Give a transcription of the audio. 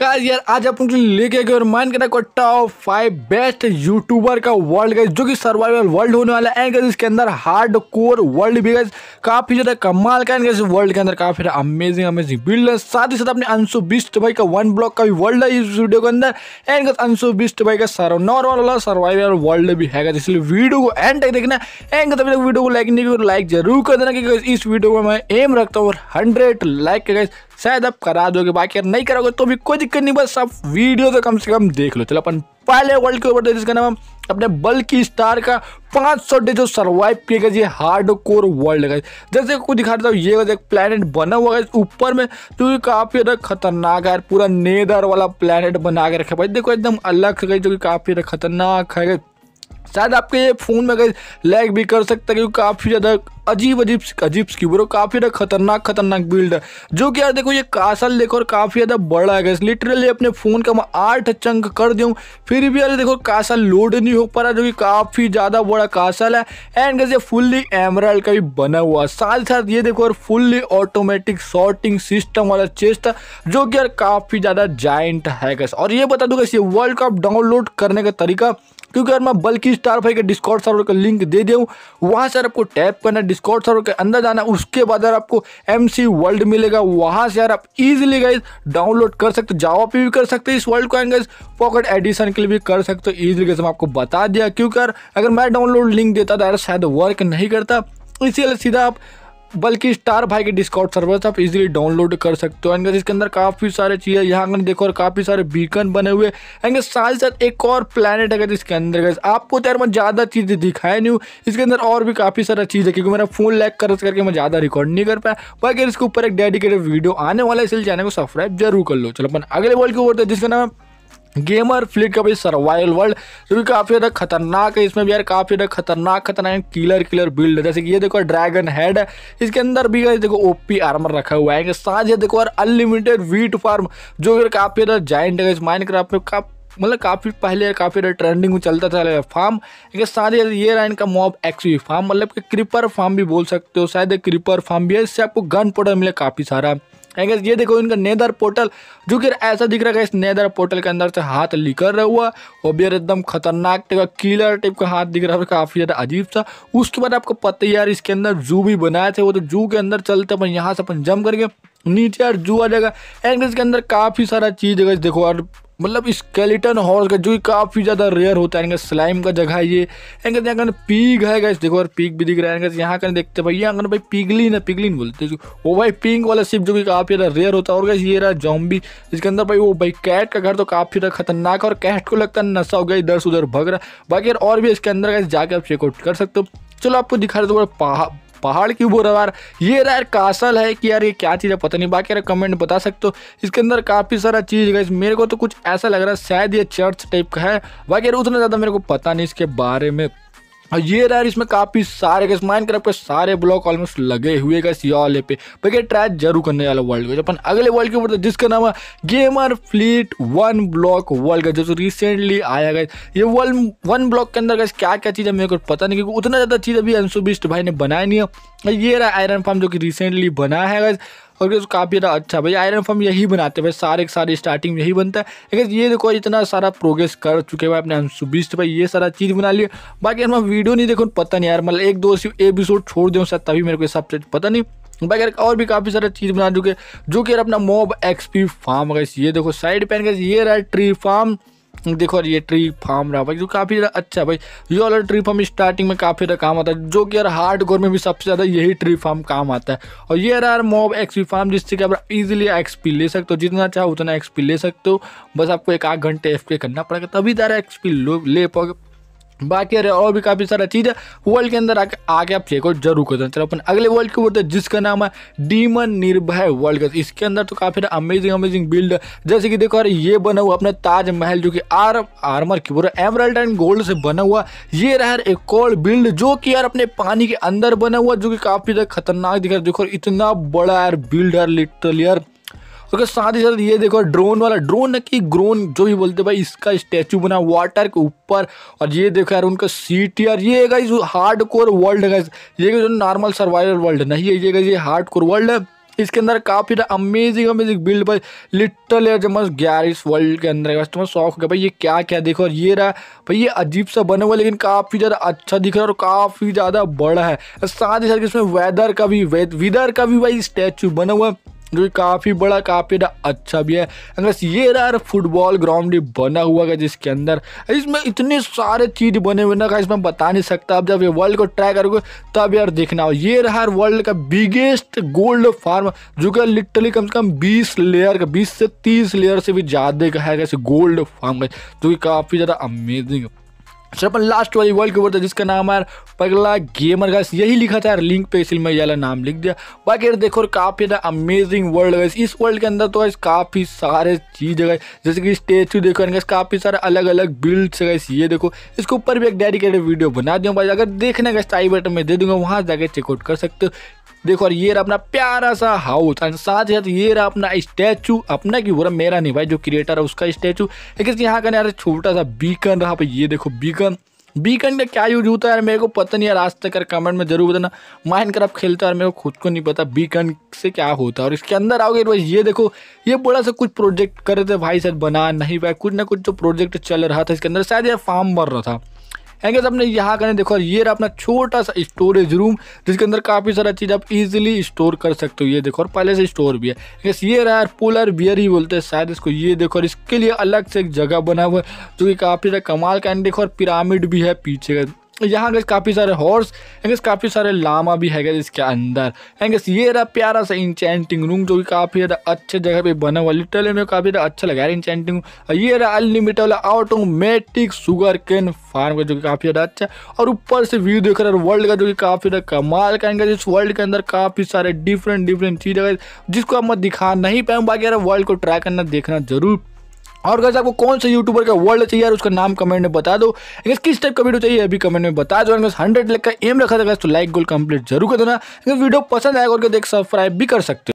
guys यार आज अपन के लेके गए और माइंड करना ना टॉप फाइव बेस्ट यूट्यूबर का वर्ल्ड गाइस जो कि सर्वाइवल वर्ल्ड होने वाला है एंड इसके अंदर हार्ड कोर वर्ल्ड भी गाइस काफी ज्यादा कमाल का एंड वर्ल्ड के अंदर काफी अमेजिंग अमेजिंग बिल्ड है साथ ही साथ अपने अंशु बिस्ट भाई का वन ब्लॉक का भी वर्ल्ड है इस वीडियो के अंदर एंड अंशु बिस्ट भाई का नॉर्मल वाला सर्वाइवल वर्ल्ड भी है इसलिए वीडियो को एंड तक देखना एंड तभी तक वीडियो को लाइक नहीं लाइक तो जरूर कर देना क्योंकि इस वीडियो में मैं एम रखता हूँ और हंड्रेड लाइक का शायद आप करा दोगे बाकी अगर नहीं करोगे तो भी कोई दिक्कत नहीं बस आप वीडियो तो कम से कम देख लो चलो अपन पहले वर्ल्ड के ऊपर जिसका नाम हम अपने बल्कि स्टार का 500 डे जो सर्वाइव किया ये हार्ड कोर वर्ल्ड का जैसे कुछ दिखा देता हूँ ये एक प्लानट बना हुआ है ऊपर में जो कि काफ़ी ज़्यादा खतरनाक है पूरा नेदर वाला प्लानट बना के रखा भाई देखो एकदम अलग है जो कि काफ़ी खतरनाक है शायद आपके ये फ़ोन में अगर लैग भी कर सकता है क्योंकि काफ़ी ज़्यादा अजीब अजीब अजीब की बोलो काफ़ी ज़्यादा खतरनाक खतरनाक बिल्ड है जो कि यार देखो ये कासल देखो और काफ़ी ज़्यादा बड़ा है लिटरली अपने फ़ोन का मैं आठ चंक कर दूँ फिर भी यार देखो कासल लोड नहीं हो पा रहा जो कि काफ़ी ज़्यादा बड़ा कासल है एंड कैसे फुल्ली एमराल्ड का भी बना हुआ साथ साथ ये देखो और फुल्ली ऑटोमेटिक शॉर्टिंग सिस्टम वाला चेस्ट जो कि यार काफ़ी ज़्यादा जाइंट है गैस और ये बता दूँ कैसे वर्ल्ड कप डाउनलोड करने का तरीका क्योंकि अगर मैं बल्कि स्टार भाई के डिस्काउंट सर्वर का लिंक दे दूँ वहाँ से आपको टैप करना डिस्काउंट सर्वर के अंदर जाना उसके बाद अगर आपको एम वर्ल्ड मिलेगा वहाँ से यार आप ईजिली गाइज डाउनलोड कर सकते हो जावा पे भी कर सकते इस वर्ल्ड को एंड पॉकेट एडिशन के लिए भी कर सकते हो ईजिली गाइज आपको बता दिया क्योंकि यार अगर मैं डाउनलोड लिंक देता तो यार शायद वर्क नहीं करता इसीलिए सीधा आप बल्कि स्टार भाई के डिस्काउंट से आप इजीली डाउनलोड कर सकते हो एंड इसके अंदर काफ़ी सारे चीज़ें यहाँ अगर देखो और काफ़ी सारे बीकन बने हुए एंड साथ ही साथ एक और प्लानट है इसके अंदर गए आपको तो यार मैं ज़्यादा चीज़ें दिखाई नहीं हूँ इसके अंदर और भी काफ़ी सारा चीज़ है क्योंकि मेरा फ़ोन लैक कर करके मैं ज़्यादा रिकॉर्ड नहीं कर पाया बाकी इसके ऊपर एक डेडिकेटेड वीडियो आने वाला है इसलिए चैनल को सब्सक्राइब जरूर कर लो चलो अपन अगले बॉल के ऊपर जिसका नाम गेमर फ्लिट का भाई सर्वाइवल वर्ल्ड जो भी काफ़ी ज़्यादा खतरनाक है इसमें भी यार काफ़ी ज़्यादा खतरनाक खतरनाक किलर किलर बिल्ड है जैसे कि ये देखो ड्रैगन हेड है इसके अंदर भी यार देखो ओपी आर्मर रखा हुआ है साथ ही देखो यार अनलिमिटेड वीट फार्म जो यार काफ़ी ज़्यादा जाइंट है इस क्राफ्ट में काफ़ी मतलब काफ़ी पहले काफ़ी ज्यादा ट्रेंडिंग में चलता था फार्म लेकिन साथ ही ये रहा इनका मॉब एक्सवी फार्म मतलब कि क्रिपर फार्म भी बोल सकते हो शायद क्रिपर फार्म भी है इससे आपको गन पाउडर मिले काफ़ी सारा एंगेज ये देखो इनका नेदर पोर्टल जो कि ऐसा दिख रहा है इस नेदर पोर्टल के अंदर से हाथ निकल रहा हुआ और भी एकदम खतरनाक टाइप का किलर टाइप का हाथ दिख रहा है काफ़ी ज़्यादा अजीब सा उसके बाद आपको पता ही यार इसके अंदर जू भी बनाए थे वो तो जू के अंदर चलते अपन यहाँ से अपन जम करके नीचे यार जू आ जाएगा एंड इसके अंदर काफ़ी सारा चीज़ है देखो यार मतलब स्केलेटन हॉर्स का जो काफ़ी ज़्यादा रेयर होता है स्लाइम का जगह ये एंड यहाँ का पीक है गैस देखो यार पीक भी दिख रहा है यहाँ का देखते भाई यहाँ भाई पिगलिन है पिगलिन बोलते हैं वो भाई पिंक वाला शिप जो कि काफ़ी ज़्यादा रेयर होता है और गैस ये रहा जॉम्बी इसके अंदर भाई वो भाई कैट का घर तो काफ़ी ज़्यादा खतरनाक और कैट को लगता है नशा हो गया इधर से उधर भग रहा बाकी और भी इसके अंदर गैस जाके आप चेकआउट कर सकते हो चलो आपको दिखा रहे थोड़ा पहाड़ की बोरा यार ये यार कासल है कि यार ये क्या चीज़ है पता नहीं बाकी यार कमेंट बता सकते हो इसके अंदर काफ़ी सारा चीज़ है मेरे को तो कुछ ऐसा लग रहा है शायद ये चर्च टाइप का है बाकी यार उतना ज़्यादा मेरे को पता नहीं इसके बारे में और ये रहा इसमें काफ़ी सारे गैस माइनक्राफ्ट के सारे ब्लॉक ऑलमोस्ट लगे हुए गैस ये वाले पे भाई ट्राई जरूर करने वाला वर्ल्ड का अपन अगले वर्ल्ड के ऊपर तो जिसका नाम है gamer fleet one block world का जो रिसेंटली आया गया ये वर्ल्ड वन ब्लॉक के अंदर गैस क्या क्या चीज़ है मेरे को पता नहीं क्योंकि उतना ज़्यादा चीज़ अभी अंशुबिस्ट भाई ने बनाया नहीं है ये रहा आयरन फार्म जो कि रिसेंटली बनाया है गैस और काफ़ी ज़्यादा अच्छा भाई आयरन फॉर्म यही बनाते हैं भाई सारे के सारे स्टार्टिंग यही बनता है ये देखो इतना सारा प्रोग्रेस कर चुके भाई अपने अनसुबिस्ट भाई ये सारा चीज़ बना लिए बाकी यार मैं वीडियो नहीं देखो पता नहीं यार मतलब एक दो सी एपिसोड छोड़ दें सर तभी मेरे को सब पता नहीं बाकी यार और भी काफ़ी सारा चीज़ बना चुके जो कि यार अपना मोब एक्सपी फार्म अगर ये देखो साइड पेन गए ये रहा ट्री फार्म देखो यार ये ट्री फार्म रहा भाई जो काफ़ी ज़्यादा अच्छा है भाई ये वाला ट्री फार्म स्टार्टिंग में काफ़ी ज़्यादा काम आता है जो कि यार हार्ड गोर में भी सबसे ज़्यादा यही ट्री फार्म काम आता है और ये यार मॉब एक्सपी फार्म जिससे कि आप इजीली एक्सपी ले सकते हो जितना चाहो उतना एक्सपी ले सकते हो बस आपको एक आध घंटे एफ करना पड़ेगा तभी ज़्यादा एक्सपी ले पाओगे बाकी अरे और भी काफ़ी सारा चीज़ है वर्ल्ड के अंदर आके आके आप चेकआउट जरूर करते हैं चलो अपन अगले वर्ल्ड की बोलते हैं जिसका नाम है डीमन निर्भय वर्ल्ड का इसके अंदर तो काफ़ी अमेजिंग अमेजिंग बिल्ड है जैसे कि देखो अरे ये बना हुआ अपना ताजमहल जो कि आर आर्मर की बोरा एमरल्ड एंड गोल्ड से बना हुआ ये रहा एक और बिल्ड जो कि यार अपने पानी के अंदर बना हुआ जो कि काफ़ी ज़्यादा खतरनाक दिख रहा है देखो इतना बड़ा यार बिल्ड यार लिटरल यार उसके साथ ही साथ ये देखो ड्रोन वाला ड्रोन ना कि ग्रोन जो भी बोलते भाई इसका स्टैचू बना वाटर के ऊपर और ये देखो यार उनका सीट यार ये है गाइज हार्ड कोर वर्ल्ड है ये जो नॉर्मल सर्वाइवल वर्ल्ड नहीं है ये ये हार्ड कोर वर्ल्ड है इसके अंदर काफ़ी अमेजिंग अमेजिंग बिल्ड भाई लिटल एयर जब ग्यारिस वर्ल्ड के अंदर कस्टमर शौक है भाई ये क्या क्या देखो और ये रहा भाई ये अजीब सा बना हुआ लेकिन काफ़ी ज़्यादा अच्छा दिख रहा है और काफ़ी ज़्यादा बड़ा है साथ ही साथ इसमें वेदर का भी वेदर का भी भाई स्टैचू बना हुआ है जो काफ़ी बड़ा काफ़ी अच्छा भी है अगर ये रहा फुटबॉल ग्राउंड बना हुआ है जिसके अंदर इसमें इतने सारे चीज़ बने हुए ना का इसमें बता नहीं सकता अब जब ये वर्ल्ड को ट्राई करोगे तब यार देखना हो ये रहा वर्ल्ड का बिगेस्ट गोल्ड फार्म जो कि लिटरली कम से कम बीस लेयर का बीस से तीस लेयर से भी ज़्यादा का है गोल्ड फार्म का जो कि काफ़ी ज़्यादा अमेजिंग सर अपन लास्ट वाली वर्ल्ड के था जिसका नाम है पगला गेमर गैस यही लिखा था यार लिंक पे इसलिए मैं यहाँ नाम लिख दिया बाकी यार देखो काफ़ी ना अमेजिंग वर्ल्ड गैस इस वर्ल्ड के अंदर तो गैस काफ़ी सारे चीज़ है जैसे कि स्टेचू देखो गैस काफ़ी सारे अलग अलग बिल्ड्स है गैस ये देखो इसके ऊपर भी एक डेडिकेटेड वीडियो बना दूँ भाई अगर देखने गए आई बटन में दे दूँगा वहाँ जाकर चेकआउट कर सकते हो देखो और ये रहा अपना प्यारा सा हाउस एंड साथ ही साथ ये रहा अपना स्टैचू अपना की बोला मेरा नहीं भाई जो क्रिएटर है उसका स्टैचू लेकिन यहाँ का यार छोटा सा बीकन रहा भाई ये देखो बीकन बीकन बीकन का क्या यूज होता है यार मेरे को पता नहीं यार आज तक यार कमेंट में जरूर बताना माइन क्राफ्ट खेलता है मेरे को खुद को नहीं पता बीकन से क्या होता है और इसके अंदर आओगे तो भाई ये देखो ये बड़ा सा कुछ प्रोजेक्ट कर रहे थे भाई साहब बना नहीं भाई कुछ ना कुछ जो तो प्रोजेक्ट चल रहा था इसके अंदर शायद यार फार्म भर रहा था एंगे अपने यहाँ करने देखो ये रहा अपना छोटा सा स्टोरेज रूम जिसके अंदर काफ़ी सारा चीज़ आप इजिली स्टोर कर सकते हो ये देखो और पहले से स्टोर भी है एंगेज ये रहा पोलर बियर ही बोलते हैं शायद इसको ये देखो और इसके लिए अलग से एक जगह बना हुआ है जो कि काफ़ी ज़्यादा कमाल का एंड देखो और पिरामिड भी है पीछे का यहाँ गए काफ़ी सारे हॉर्स एंगस काफ़ी सारे लामा भी है इसके अंदर एंगस ये रहा प्यारा सा इंचेंटिंग रूम जो कि काफ़ी ज़्यादा अच्छे जगह पे बना हुआ लिटरली में काफ़ी ज़्यादा अच्छा लगा है इंचेंटिंग रूम ये रहा अनलिमिटेड वाला ऑटोमेटिक शुगर केन फार्म का जो कि काफ़ी ज़्यादा अच्छा है और ऊपर से व्यू देख रहा है वर्ल्ड का जो कि काफ़ी ज़्यादा कमाल का एंगस इस वर्ल्ड के अंदर काफ़ी सारे डिफरेंट डिफरेंट चीज़ है जिसको आप मैं दिखा नहीं पाऊँ बाकी वर्ल्ड को ट्राई करना देखना जरूर और अगर आपको कौन से यूट्यूबर का वर्ल्ड चाहिए यार उसका नाम कमेंट में बता दो गैस किस टाइप का वीडियो चाहिए अभी कमेंट में बता दो हंड्रेड लाख का एम रखा था तो लाइक गोल कंप्लीट जरूर कर देना अगर वीडियो पसंद आएगा और देख सब्सक्राइब भी कर सकते हो